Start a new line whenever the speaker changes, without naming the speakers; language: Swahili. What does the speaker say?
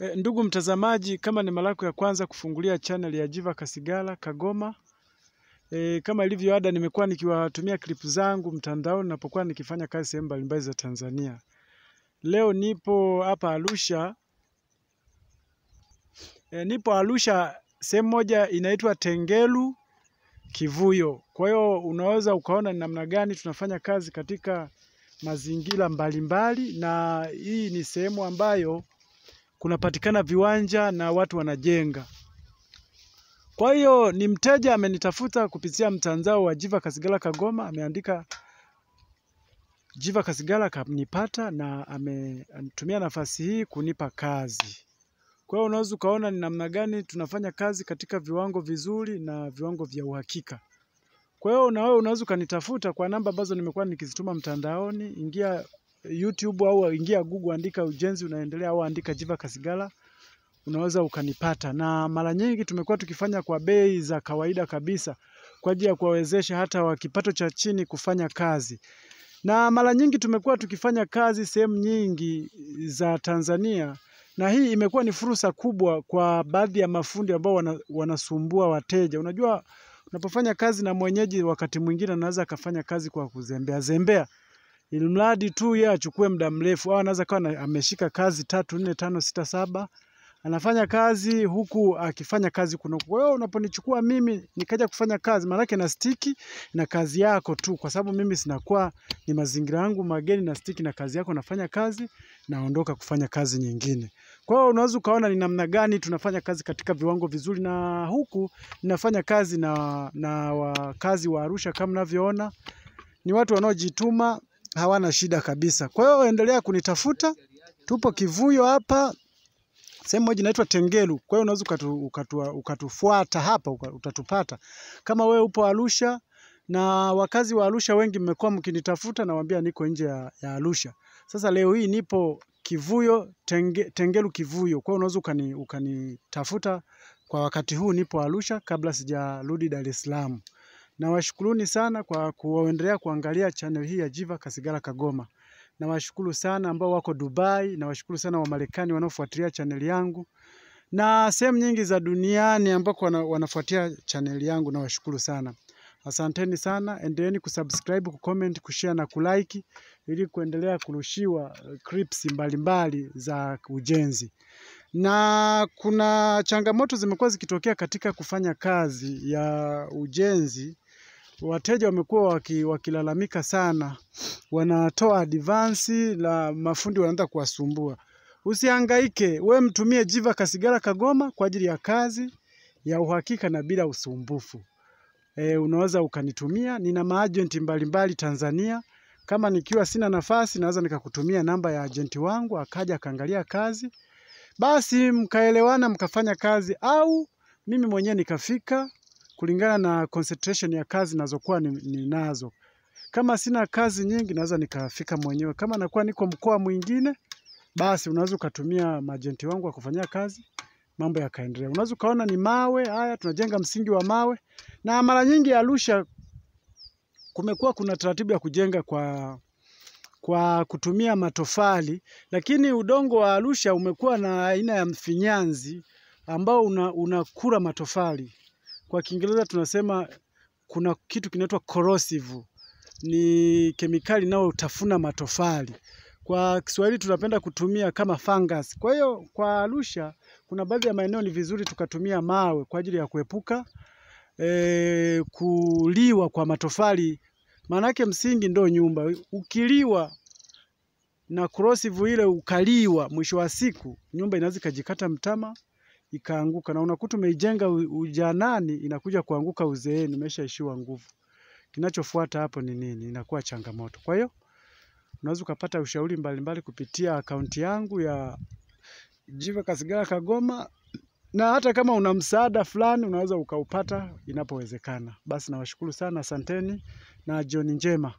E, ndugu mtazamaji, kama ni mara yako ya kwanza kufungulia channel ya Jiva Kasigala Kagoma, e, kama ilivyo ada, nimekuwa nikiwatumia clip zangu mtandaoni napokuwa nikifanya kazi sehemu mbalimbali za Tanzania. Leo nipo hapa Arusha. E, nipo Arusha sehemu moja inaitwa Tengelu Kivuyo. Kwa hiyo unaweza ukaona ni namna gani tunafanya kazi katika mazingira mbalimbali, na hii ni sehemu ambayo kunapatikana viwanja na watu wanajenga. Kwa hiyo ni mteja amenitafuta kupitia mtandao wa Jiva Kasigala Kagoma, ameandika Jiva Kasigala kanipata na ametumia nafasi hii kunipa kazi. Kwa hiyo unaweza ukaona ni namna gani tunafanya kazi katika viwango vizuri na viwango vya uhakika. Kwa hiyo na wewe unaweza ukanitafuta kwa namba ambazo nimekuwa nikizituma mtandaoni. Ingia YouTube au ingia Google, andika ujenzi unaendelea au andika Jiva Kasigala, unaweza ukanipata. Na mara nyingi tumekuwa tukifanya kwa bei za kawaida kabisa kwa ajili ya kuwawezesha hata wa kipato cha chini kufanya kazi. Na mara nyingi tumekuwa tukifanya kazi sehemu nyingi za Tanzania, na hii imekuwa ni fursa kubwa kwa baadhi ya mafundi ambao wana, wanasumbua wateja. Unajua, unapofanya kazi na mwenyeji, wakati mwingine anaweza akafanya kazi kwa kuzembea zembea ilimradi tu yeye achukue muda mrefu, au anaweza kawa ameshika kazi tatu, nne, tano, sita, saba anafanya kazi huku akifanya kazi kuna. Kwa hiyo unaponichukua mimi nikaja kufanya kazi, maanake na stiki na kazi yako tu, kwa sababu mimi sinakuwa ni mazingira yangu mageni, na stiki na kazi yako, nafanya kazi naondoka kufanya kazi nyingine. Kwa hiyo unaweza ukaona ni namna gani tunafanya kazi katika viwango vizuri, na huku ninafanya kazi na, na wakazi wa Arusha kama mnavyoona ni watu wanaojituma hawana shida kabisa. Kwa hiyo endelea kunitafuta, tupo Kivuyo hapa sehemu moja inaitwa Tengelu. Kwa hiyo unaweza ukatu, ukatu, ukatufuata hapa utatupata. Kama wewe upo Arusha na wakazi wa Arusha wengi mmekuwa mkinitafuta, nawaambia niko nje ya, ya Arusha. Sasa leo hii nipo Kivuyo tenge, Tengelu Kivuyo. Kwa hiyo unaweza ukani, ukanitafuta kwa wakati huu nipo Arusha kabla sijarudi Dar es Salaam. Nawashukuruni sana kwa kuendelea kuangalia channel hii ya Jiva Kasigala Kagoma. Nawashukuru sana ambao wako Dubai, nawashukuru sana wa Marekani wanaofuatilia channel yangu na sehemu nyingi za duniani ambako wana, wanafuatia channel yangu, nawashukuru sana. Asanteni sana, endeleeni kusubscribe, kucomment, kushare na kulike ili kuendelea kurushiwa uh, clips mbalimbali za ujenzi. Na kuna changamoto zimekuwa zikitokea katika kufanya kazi ya ujenzi wateja wamekuwa waki, wakilalamika sana, wanatoa advance na mafundi wanaanza kuwasumbua. Usihangaike, we mtumie Jiva Kasigara Kagoma kwa ajili ya kazi ya uhakika na bila usumbufu. E, unaweza ukanitumia. Nina maajenti mbalimbali Tanzania. Kama nikiwa sina nafasi, naweza nikakutumia namba ya ajenti wangu, akaja akaangalia kazi, basi mkaelewana mkafanya kazi, au mimi mwenyewe nikafika kulingana na concentration ya kazi ninazokuwa ninazo. Kama sina kazi nyingi, naweza nikafika mwenyewe. Kama nakuwa niko mkoa mwingine, basi unaweza ukatumia majenti wangu wa kufanyia kazi, mambo yakaendelea. Unaweza ukaona ni mawe haya, tunajenga msingi wa mawe, na mara nyingi Arusha kumekuwa kuna taratibu ya kujenga kwa kwa kutumia matofali, lakini udongo wa Arusha umekuwa na aina ya mfinyanzi ambao una, matofali. Kwa Kiingereza tunasema kuna kitu kinaitwa corrosive, ni kemikali nao utafuna matofali. Kwa Kiswahili tunapenda kutumia kama fungus. Kwa hiyo kwa Arusha kuna baadhi ya maeneo ni vizuri tukatumia mawe kwa ajili ya kuepuka e, kuliwa kwa matofali, maanake msingi ndo nyumba. Ukiliwa na corrosive ile ukaliwa, mwisho wa siku nyumba inaweza ikajikata mtama ikaanguka, na unakuta umeijenga ujanani, inakuja kuanguka uzeeni, umeshaishiwa nguvu. Kinachofuata hapo ni nini? Inakuwa changamoto. Kwa hiyo unaweza ukapata ushauri mbalimbali kupitia akaunti yangu ya jiva Kasigala Kagoma, na hata kama una msaada fulani unaweza ukaupata inapowezekana. Basi nawashukuru sana, asanteni na jioni njema.